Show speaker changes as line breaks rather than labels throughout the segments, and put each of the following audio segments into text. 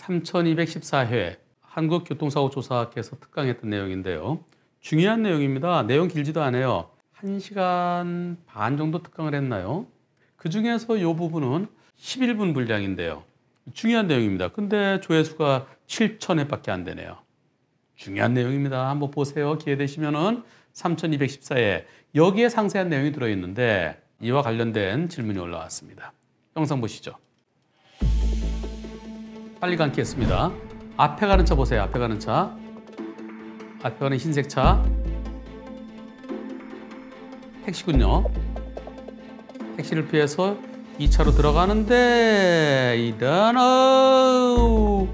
3214회 한국교통사고조사학회에서 특강했던 내용인데요. 중요한 내용입니다. 내용 길지도 않아요. 1시간 반 정도 특강을 했나요? 그 중에서 이 부분은 11분 분량인데요. 중요한 내용입니다. 근데 조회수가 7천0회밖에안 되네요. 중요한 내용입니다. 한번 보세요. 기회 되시면은 3214회 여기에 상세한 내용이 들어있는데 이와 관련된 질문이 올라왔습니다. 영상 보시죠. 빨리 감기 했습니다. 앞에 가는 차 보세요. 앞에 가는 차. 앞에 가는 흰색 차. 택시군요. 택시를 피해서 2차로 들어가는데 이단 오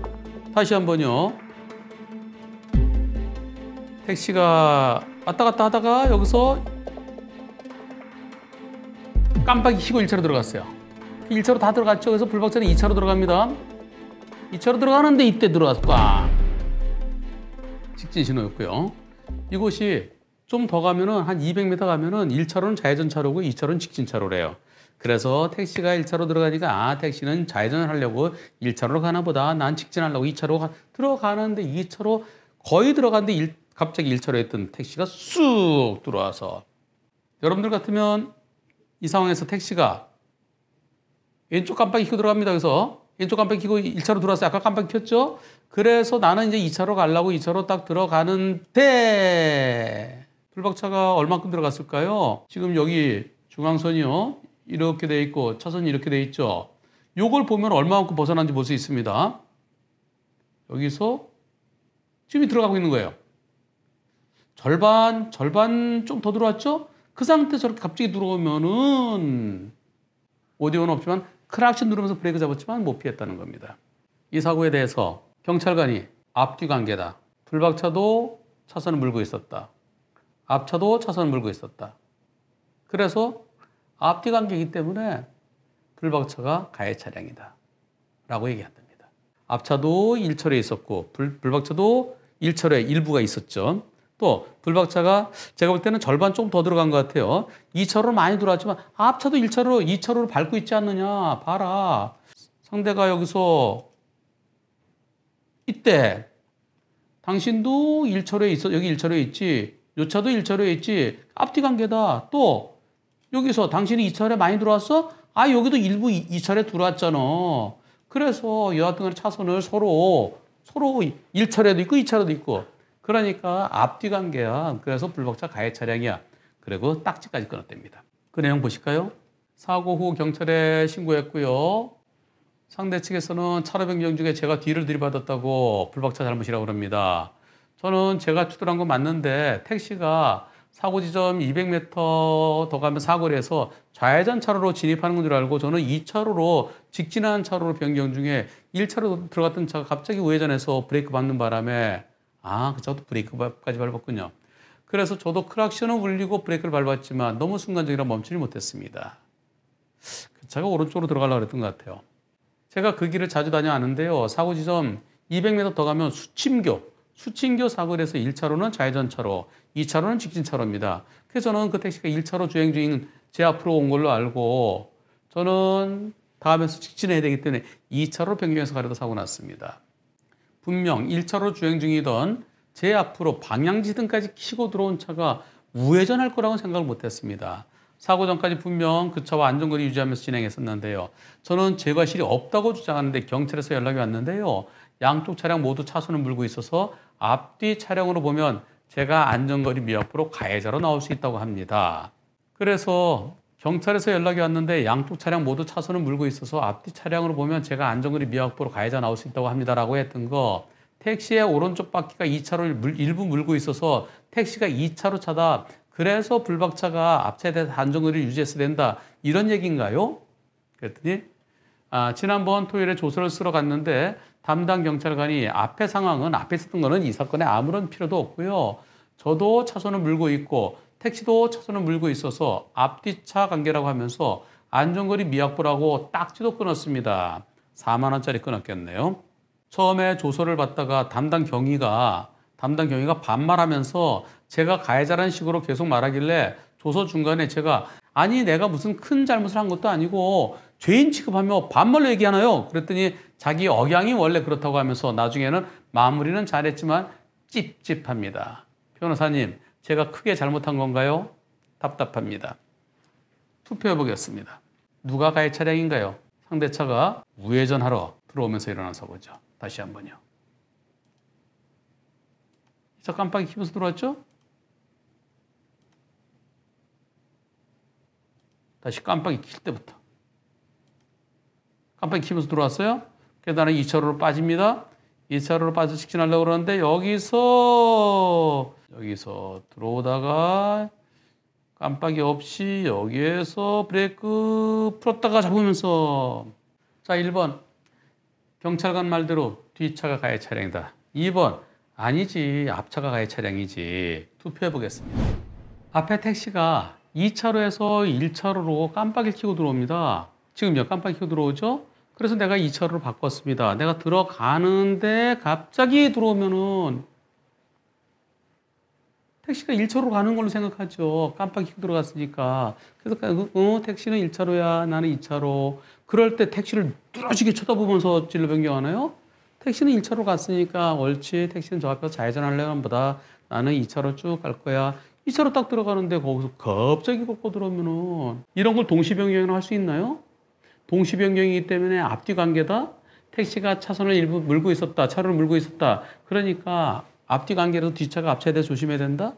다시 한번요. 택시가 왔다 갔다 하다가 여기서 깜빡이 키고 1차로 들어갔어요. 1차로 다 들어갔죠. 그래서 불박차는 2차로 들어갑니다. 2차로 들어가는데 이때 들어가서 꽉 직진 신호였고요. 이곳이 좀 더 가면은 한 200m 가면은 1차로는 좌회전 차로고 2차로는 직진 차로래요. 그래서 택시가 1차로 들어가니까 아 택시는 좌회전을 하려고 1차로로 가나 보다 난 직진하려고 2차로 가, 들어가는데 2차로 거의 들어가는데 일, 갑자기 1차로 했던 택시가 쑥 들어와서 여러분들 같으면 이 상황에서 택시가 왼쪽 깜빡이 켜 들어갑니다. 그래서 왼쪽 깜빡이 켜고 1차로 들어왔어요. 아까 깜빡이 켰죠? 그래서 나는 이제 2차로 가려고 2차로 딱 들어가는데 블박차가 얼만큼 들어갔을까요? 지금 여기 중앙선이요. 이렇게 돼 있고 차선이 이렇게 돼 있죠. 요걸 보면 얼마만큼 벗어난지 볼 수 있습니다. 여기서 지금이 들어가고 있는 거예요. 절반, 절반 좀 더 들어왔죠? 그 상태 저렇게 갑자기 들어오면은 오디오는 없지만 크락션 누르면서 브레이크 잡았지만 못 피했다는 겁니다. 이 사고에 대해서 경찰관이 앞뒤 관계다. 불박차도 차선을 물고 있었다. 앞차도 차선을 물고 있었다. 그래서 앞뒤 관계이기 때문에 불박차가 가해 차량이다. 라고 얘기한답니다. 앞차도 1철에 있었고 불, 불박차도 1철에 일부가 있었죠. 또 불박차가 제가 볼 때는 절반 조금 더 들어간 것 같아요. 2차로는 많이 들어왔지만 앞차도 1차로, 2차로를 밟고 있지 않느냐. 봐라. 상대가 여기서 이때 당신도 1차로에 있어. 여기 1차로에 있지. 요 차도 1차로에 있지. 앞뒤 관계다. 또 여기서 당신이 2차로에 많이 들어왔어? 아 여기도 일부 2차로에 들어왔잖아. 그래서 여하튼 차선을 서로 서로 1차로에도 있고 2차로도 있고 그러니까 앞뒤 관계야. 그래서 불복차 가해 차량이야. 그리고 딱지까지 끊었댑니다그 내용 보실까요? 사고 후 경찰에 신고했고요. 상대 측에서는 차로 변경 중에 제가 뒤를 들이받았다고 불박차 잘못이라고 그럽니다. 저는 제가 추돌한 건 맞는데 택시가 사고 지점 200m 더 가면 사고를 해서 좌회전 차로로 진입하는 건 줄 알고 저는 2차로로 직진하는 차로로 변경 중에 1차로 들어갔던 차가 갑자기 우회전해서 브레이크 받는 바람에 아, 그 저도 브레이크까지 밟았군요. 그래서 저도 크락션을 울리고 브레이크를 밟았지만 너무 순간적이라 멈추지 못했습니다. 그차가 오른쪽으로 들어가려고 했던 것 같아요. 제가 그 길을 자주 다녀왔는데요. 사고 지점 200m 더 가면 수침교, 수침교 사거리에서 1차로는 좌회전차로, 2차로는 직진차로입니다. 그래서 저는 그 택시가 1차로 주행 중인 제 앞으로 온 걸로 알고 저는 다음에서 직진해야 되기 때문에 2차로 변경해서 가려다 사고 났습니다. 분명 1차로 주행 중이던 제 앞으로 방향지등까지 키고 들어온 차가 우회전할 거라고 생각을 못했습니다. 사고 전까지 분명 그 차와 안전거리 유지하면서 진행했었는데요. 저는 제 과실이 없다고 주장하는데 경찰에서 연락이 왔는데요. 양쪽 차량 모두 차선을 물고 있어서 앞뒤 차량으로 보면 제가 안전거리 미합으로 가해자로 나올 수 있다고 합니다. 그래서 경찰에서 연락이 왔는데 양쪽 차량 모두 차선을 물고 있어서 앞뒤 차량으로 보면 제가 안전거리 미확보로 가해자 나올 수 있다고 합니다라고 했던 거 택시의 오른쪽 바퀴가 2차로 일부 물고 있어서 택시가 2차로 차다. 그래서 불박차가 앞차에 대해서 안전거리를 유지했어야 된다. 이런 얘기인가요? 그랬더니 아, 지난번 토요일에 조서를 쓰러 갔는데 담당 경찰관이 앞에 상황은 앞에 있었던 거는 이 사건에 아무런 필요도 없고요. 저도 차선을 물고 있고 택시도 차선을 물고 있어서 앞뒤차 관계라고 하면서 안전거리 미약보라고 딱지도 끊었습니다. 4만 원짜리 끊었겠네요. 처음에 조서를 받다가 담당 경위가 담당 경위가 반말하면서 제가 가해자라는 식으로 계속 말하길래 조서 중간에 제가 아니 내가 무슨 큰 잘못을 한 것도 아니고 죄인 취급하며 반말로 얘기하나요? 그랬더니 자기 억양이 원래 그렇다고 하면서 나중에는 마무리는 잘했지만 찝찝합니다. 변호사님 제가 크게 잘못한 건가요? 답답합니다. 투표해 보겠습니다. 누가 가해 차량인가요? 상대 차가 우회전하러 들어오면서 일어난 사고죠. 다시 한번요. 이차 깜빡이 키면서 들어왔죠? 다시 깜빡이 킬 때부터. 깜빡이 키면서 들어왔어요? 계단에 2차로로 빠집니다. 2차로로 빠져 직진하려고 그러는데 여기서 여기서 들어오다가 깜빡이 없이 여기에서 브레이크 풀었다가 잡으면서 자 1번 경찰관 말대로 뒤차가 가해 차량이다. 2번 아니지 앞차가 가해 차량이지 투표해 보겠습니다. 앞에 택시가 2차로에서 1차로로 깜빡이 켜고 들어옵니다. 지금요 깜빡이 켜고 들어오죠? 그래서 내가 2차로 바꿨습니다. 내가 들어가는데 갑자기 들어오면은 택시가 1차로 가는 걸로 생각하죠. 깜빡이 들어갔으니까. 그래서 어, 택시는 1차로야. 나는 2차로. 그럴 때 택시를 뚫어지게 쳐다보면서 진로 변경하나요? 택시는 1차로 갔으니까 옳지. 택시는 저 앞에서 좌회전하려면 보다 나는 2차로 쭉 갈 거야. 2차로 딱 들어가는데 거기서 갑자기 걷고 들어오면은 이런 걸 동시 변경을 할 수 있나요? 동시 변경이기 때문에 앞뒤 관계다. 택시가 차선을 일부 물고 있었다. 차를 물고 있었다. 그러니까 앞뒤 관계로 뒷차가 앞차에 대해 조심해야 된다.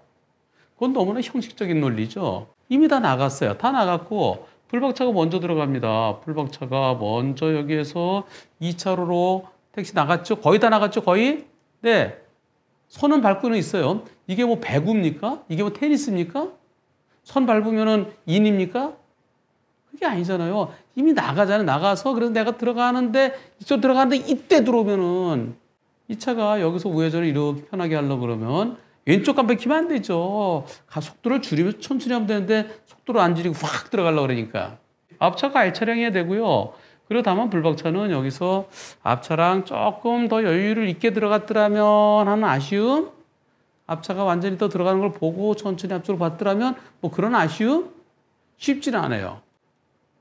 그건 너무나 형식적인 논리죠. 이미 다 나갔어요. 다 나갔고 불박차가 먼저 들어갑니다. 불박차가 먼저 여기에서 2차로로 택시 나갔죠. 거의 다 나갔죠. 거의. 네. 선은 밟고는 있어요. 이게 뭐 배구입니까? 이게 뭐 테니스입니까? 선 밟으면은 인입니까? 그게 아니잖아요. 이미 나가잖아요. 나가서 그래서 내가 들어가는데 이쪽 들어가는데 이때 들어오면은 이 차가 여기서 우회전을 이렇게 편하게 하려고 그러면 왼쪽 깜빡이면 안 되죠. 가 속도를 줄이면 천천히 하면 되는데 속도를 안 줄이고 확 들어가려고 그러니까. 앞차가 알차량해야 되고요. 그리고 다만 불박차는 여기서 앞차랑 조금 더 여유를 있게 들어갔더라면 하는 아쉬움? 앞차가 완전히 또 들어가는 걸 보고 천천히 앞쪽으로 봤더라면 뭐 그런 아쉬움? 쉽지는 않아요.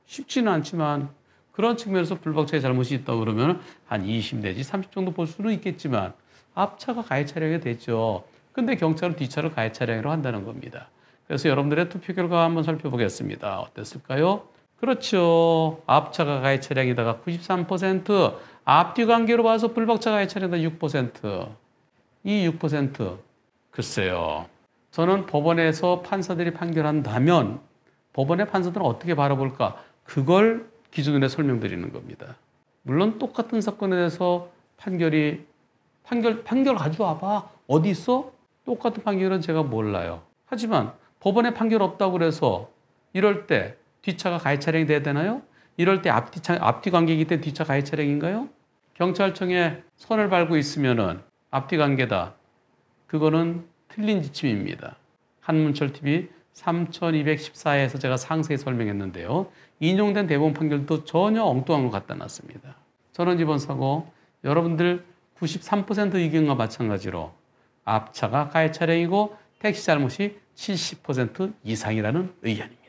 쉽지는 않지만 그런 측면에서 블박차의 잘못이 있다고 그러면 한 20 내지 30 정도 볼 수는 있겠지만 앞차가 가해 차량이 됐죠. 근데 경찰은 뒤차를 가해 차량으로 한다는 겁니다. 그래서 여러분들의 투표 결과 한번 살펴보겠습니다. 어땠을까요? 그렇죠. 앞차가 가해 차량이다가 93%, 앞뒤 관계로 봐서 불박차 가해 차량이다 6%, 이 6%. 글쎄요. 저는 법원에서 판사들이 판결한다면 법원의 판사들은 어떻게 바라볼까? 그걸 기준으로 설명드리는 겁니다. 물론 똑같은 사건에 대해서 판결이 판결 판결 가져와 봐. 어디 있어? 똑같은 판결은 제가 몰라요. 하지만 법원에 판결 없다고 그래서 이럴 때 뒷차가 가해 차량이 돼야 되나요? 이럴 때 앞뒤 차, 앞뒤 관계이기 때문에 뒷차 가해 차량인가요? 경찰청에 선을 밟고 있으면은 앞뒤 관계다. 그거는 틀린 지침입니다. 한문철 TV 3214에서 제가 상세히 설명했는데요. 인용된 대법원 판결도 전혀 엉뚱한 것 같다 놨습니다. 저는 이번 사고 여러분들 93% 의견과 마찬가지로 앞차가 가해 차량이고 택시 잘못이 70% 이상이라는 의견입니다.